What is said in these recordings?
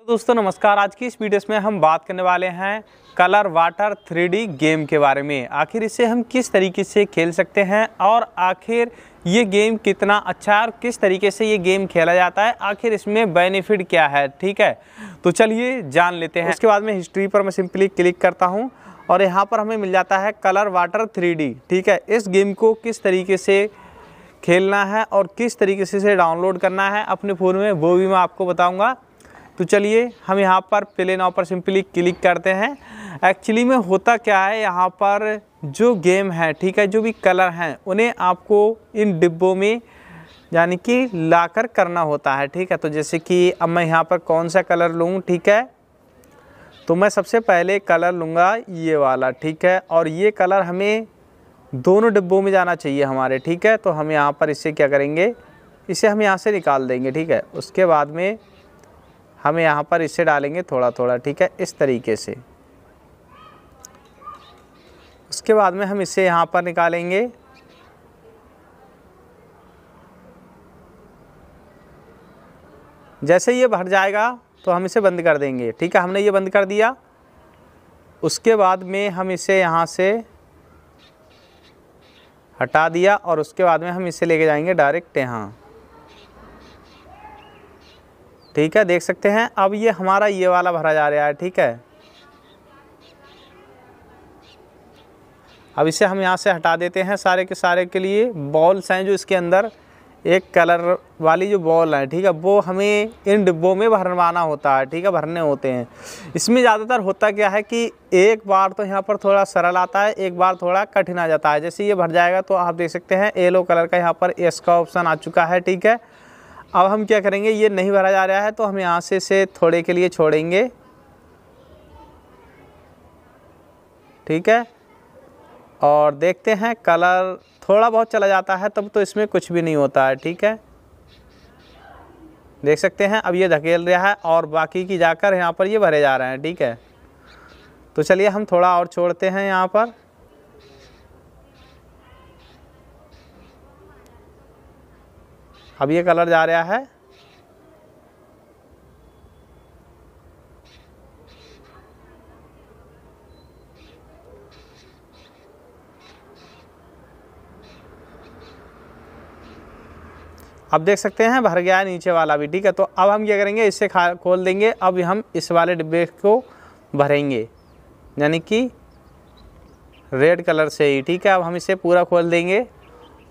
तो दोस्तों नमस्कार आज की इस वीडियो में हम बात करने वाले हैं कलर वाटर थ्री गेम के बारे में आखिर इसे हम किस तरीके से खेल सकते हैं और आखिर ये गेम कितना अच्छा है और किस तरीके से ये गेम खेला जाता है आखिर इसमें बेनिफिट क्या है ठीक है तो चलिए जान लेते हैं उसके बाद में हिस्ट्री पर मैं सिंपली क्लिक करता हूँ और यहाँ पर हमें मिल जाता है कलर वाटर थ्री ठीक है इस गेम को किस तरीके से खेलना है और किस तरीके से इसे डाउनलोड करना है अपने फ़ोन में वो भी मैं आपको बताऊँगा तो चलिए हम यहाँ पर प्ले नाव पर सिंपली क्लिक करते हैं एक्चुअली में होता क्या है यहाँ पर जो गेम है ठीक है जो भी कलर हैं उन्हें आपको इन डिब्बों में यानी कि लाकर करना होता है ठीक है तो जैसे कि अब मैं यहाँ पर कौन सा कलर लूँ ठीक है तो मैं सबसे पहले कलर लूँगा ये वाला ठीक है और ये कलर हमें दोनों डिब्बों में जाना चाहिए हमारे ठीक है तो हम यहाँ पर इसे क्या करेंगे इसे हम यहाँ से निकाल देंगे ठीक है उसके बाद में हम यहाँ पर इसे डालेंगे थोड़ा थोड़ा ठीक है इस तरीके से उसके बाद में हम इसे यहाँ पर निकालेंगे जैसे ये भर जाएगा तो हम इसे बंद कर देंगे ठीक है हमने ये बंद कर दिया उसके बाद में हम इसे यहाँ से हटा दिया और उसके बाद में हम इसे लेके जाएंगे डायरेक्ट यहाँ ठीक है देख सकते हैं अब ये हमारा ये वाला भरा जा रहा है ठीक है अब इसे हम यहाँ से हटा देते हैं सारे के सारे के लिए बॉल्स हैं जो इसके अंदर एक कलर वाली जो बॉल है ठीक है वो हमें इन डिब्बों में भरवाना होता है ठीक है भरने होते हैं इसमें ज़्यादातर होता क्या है कि एक बार तो यहाँ पर थोड़ा सरल आता है एक बार थोड़ा कठिन आ जाता है जैसे ये भर जाएगा तो आप देख सकते हैं येलो कलर का यहाँ पर एस का ऑप्शन आ चुका है ठीक है अब हम क्या करेंगे ये नहीं भरा जा रहा है तो हम यहाँ से इसे थोड़े के लिए छोड़ेंगे ठीक है और देखते हैं कलर थोड़ा बहुत चला जाता है तब तो इसमें कुछ भी नहीं होता है ठीक है देख सकते हैं अब ये धकेल रहा है और बाकी की जाकर यहाँ पर ये भरे जा रहे हैं ठीक है तो चलिए हम थोड़ा और छोड़ते हैं यहाँ पर अब ये कलर जा रहा है अब देख सकते हैं भर गया है नीचे वाला भी ठीक है तो अब हम क्या करेंगे इसे खोल देंगे अब हम इस वाले डिब्बे को भरेंगे यानी कि रेड कलर से ही ठीक है अब हम इसे पूरा खोल देंगे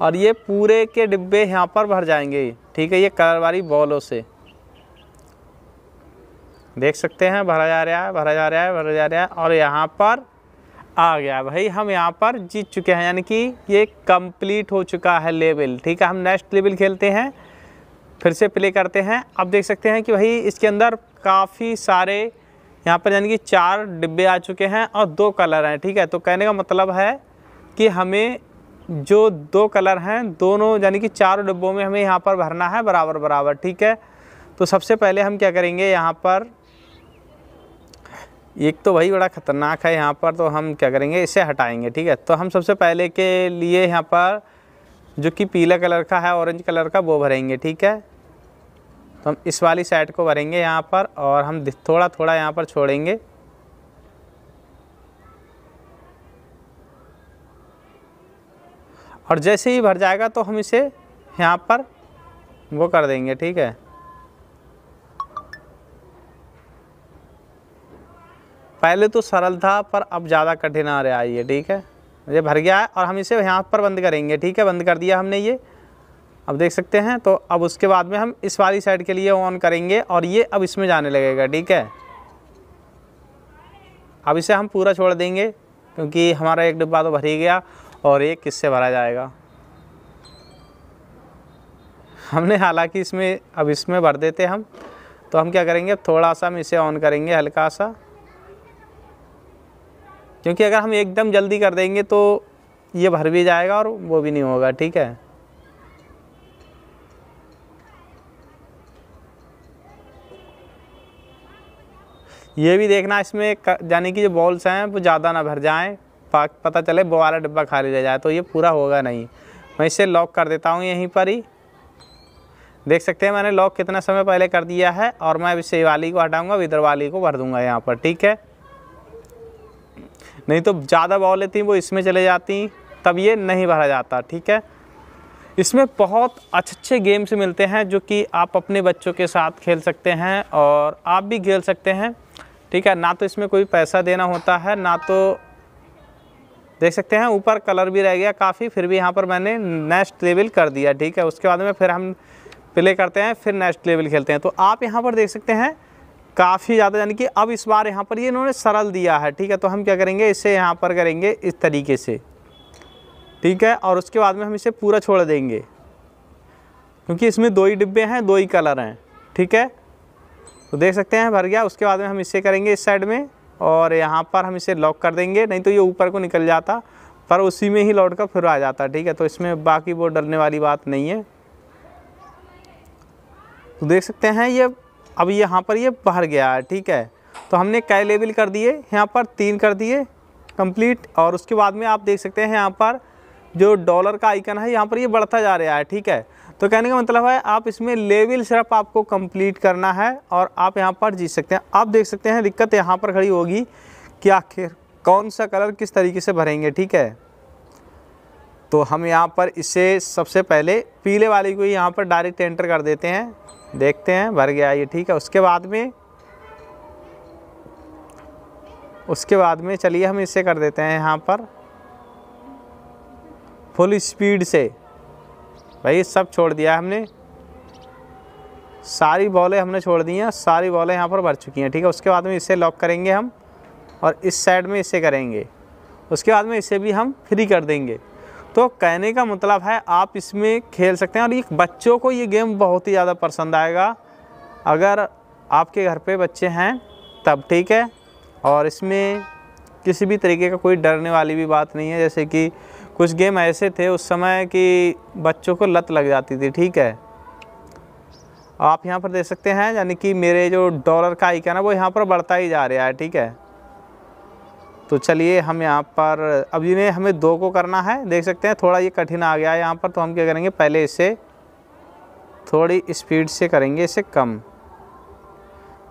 और ये पूरे के डिब्बे यहाँ पर भर जाएंगे ठीक है ये कलर वाली बॉलों से देख सकते हैं भरा जा रहा है भरा जा रहा है भरा जा रहा है और यहाँ पर आ गया भाई हम यहाँ पर जीत चुके हैं यानी कि ये कंप्लीट हो चुका है लेवल ठीक है हम नेक्स्ट लेवल खेलते हैं फिर से प्ले करते हैं अब देख सकते हैं कि भाई इसके अंदर काफ़ी सारे यहाँ पर यानी कि चार डिब्बे आ चुके हैं और दो कलर हैं ठीक है तो कहने का मतलब है कि हमें जो दो कलर हैं दोनों यानी कि चारों डिब्बों में हमें यहाँ पर भरना है बराबर बराबर ठीक है तो सबसे पहले हम क्या करेंगे यहाँ पर एक तो वही बड़ा ख़तरनाक है यहाँ पर तो हम क्या करेंगे इसे हटाएंगे ठीक है तो हम सबसे पहले के लिए यहाँ पर जो कि पीला कलर का है ऑरेंज कलर का वो भरेंगे ठीक है तो हम इस वाली साइड को भरेंगे यहाँ पर और हम थोड़ा थोड़ा यहाँ पर छोड़ेंगे और जैसे ही भर जाएगा तो हम इसे यहाँ पर वो कर देंगे ठीक है पहले तो सरल था पर अब ज़्यादा कठिन आ रहा है ये ठीक है ये भर गया है और हम इसे यहाँ पर बंद करेंगे ठीक है बंद कर दिया हमने ये अब देख सकते हैं तो अब उसके बाद में हम इस वाली साइड के लिए ऑन करेंगे और ये अब इसमें जाने लगेगा ठीक है अब इसे हम पूरा छोड़ देंगे क्योंकि हमारा एक डिब्बा तो भर ही गया और एक किससे भरा जाएगा हमने हालांकि इसमें अब इसमें भर देते हम तो हम क्या करेंगे अब थोड़ा सा हम इसे ऑन करेंगे हल्का सा क्योंकि अगर हम एकदम जल्दी कर देंगे तो ये भर भी जाएगा और वो भी नहीं होगा ठीक है ये भी देखना इसमें यानी कि जो बॉल्स हैं वो ज़्यादा ना भर जाएं पता चले वो वाला डिब्बा खाली रह जाए तो ये पूरा होगा नहीं मैं इसे लॉक कर देता हूँ यहीं पर ही देख सकते हैं मैंने लॉक कितना समय पहले कर दिया है और मैं अब इसे वाली को हटाऊँगा इधर वाली को भर दूँगा यहाँ पर ठीक है नहीं तो ज़्यादा बॉल लेती वो इसमें चले जाती तब ये नहीं भरा जाता ठीक है इसमें बहुत अच्छे अच्छे गेम्स मिलते हैं जो कि आप अपने बच्चों के साथ खेल सकते हैं और आप भी खेल सकते हैं ठीक है ना तो इसमें कोई पैसा देना होता है ना तो देख सकते हैं ऊपर कलर भी रह गया काफ़ी फिर भी यहाँ पर मैंने नेक्स्ट लेवल कर दिया ठीक है उसके बाद में फिर हम प्ले करते हैं फिर नेक्स्ट लेवल खेलते हैं तो आप यहाँ पर देख सकते हैं काफ़ी ज़्यादा यानी कि अब इस बार यहाँ पर ये इन्होंने सरल दिया है ठीक है तो हम क्या करेंगे इसे यहाँ पर करेंगे इस तरीके से ठीक है और उसके बाद में हम इसे पूरा छोड़ देंगे क्योंकि इसमें दो ही डिब्बे हैं दो ही कलर हैं ठीक है तो देख सकते हैं भर गया उसके बाद में हम इसे करेंगे इस साइड में और यहाँ पर हम इसे लॉक कर देंगे नहीं तो ये ऊपर को निकल जाता पर उसी में ही लौट कर फिर आ जाता ठीक है तो इसमें बाकी वो डरने वाली बात नहीं है तो देख सकते हैं ये अब यहाँ पर ये बाहर गया है ठीक है तो हमने कई लेवल कर दिए यहाँ पर तीन कर दिए कंप्लीट और उसके बाद में आप देख सकते हैं यहाँ पर जो डॉलर का आइकन है यहाँ पर ये बढ़ता जा रहा है ठीक है तो कहने का मतलब है आप इसमें लेवल सिर्फ आपको कंप्लीट करना है और आप यहाँ पर जीत सकते हैं आप देख सकते हैं दिक्कत यहाँ पर खड़ी होगी कि आखिर कौन सा कलर किस तरीके से भरेंगे ठीक है तो हम यहाँ पर इसे सबसे पहले पीले वाले को यहाँ पर डायरेक्ट एंटर कर देते हैं देखते हैं भर गया ये ठीक है उसके बाद में उसके बाद में चलिए हम इसे कर देते हैं यहाँ पर फुल स्पीड से भाई सब छोड़ दिया हमने सारी बॉलें हमने छोड़ दी हैं सारी बॉलें यहाँ पर भर चुकी हैं ठीक है उसके बाद में इसे लॉक करेंगे हम और इस साइड में इसे करेंगे उसके बाद में इसे भी हम फ्री कर देंगे तो कहने का मतलब है आप इसमें खेल सकते हैं और ये बच्चों को ये गेम बहुत ही ज़्यादा पसंद आएगा अगर आपके घर पे बच्चे हैं तब ठीक है और इसमें किसी भी तरीके का कोई डरने वाली भी बात नहीं है जैसे कि कुछ गेम ऐसे थे उस समय कि बच्चों को लत लग जाती थी ठीक है आप यहाँ पर देख सकते हैं यानी कि मेरे जो डॉलर का आइकन है वो यहाँ पर बढ़ता ही जा रहा है ठीक है तो चलिए हम यहाँ पर अब ये हमें दो को करना है देख सकते हैं थोड़ा ये कठिन आ गया है यहाँ पर तो हम क्या करेंगे पहले इसे थोड़ी स्पीड से करेंगे इसे कम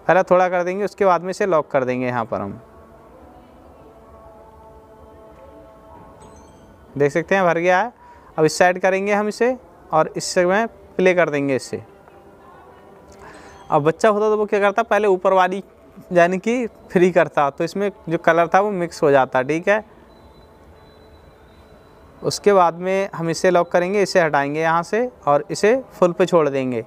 पहले थोड़ा कर देंगे उसके बाद में इसे लॉक कर देंगे यहाँ पर हम देख सकते हैं भर गया है अब इस साइड करेंगे हम इसे और इससे में प्ले कर देंगे इससे अब बच्चा होता तो वो क्या करता पहले ऊपर वाली यानी कि फ्री करता तो इसमें जो कलर था वो मिक्स हो जाता ठीक है उसके बाद में हम इसे लॉक करेंगे इसे हटाएंगे यहाँ से और इसे फुल पे छोड़ देंगे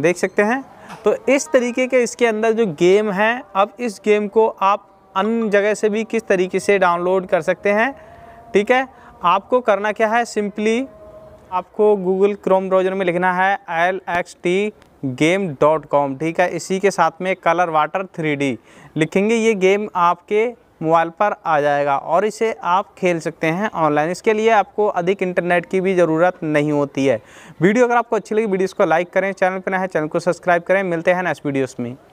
देख सकते हैं तो इस तरीके के इसके अंदर जो गेम है अब इस गेम को आप अन्य जगह से भी किस तरीके से डाउनलोड कर सकते हैं ठीक है आपको करना क्या है सिंपली आपको गूगल क्रोम ब्राउजर में लिखना है L X T game dot com ठीक है इसी के साथ में कलर वाटर थ्री डी लिखेंगे ये गेम आपके मोबाइल पर आ जाएगा और इसे आप खेल सकते हैं ऑनलाइन इसके लिए आपको अधिक इंटरनेट की भी ज़रूरत नहीं होती है वीडियो अगर आपको अच्छी लगी वीडियोस को लाइक करें चैनल पर नए चैनल को सब्सक्राइब करें मिलते हैं नेक्स्ट वीडियोज़ में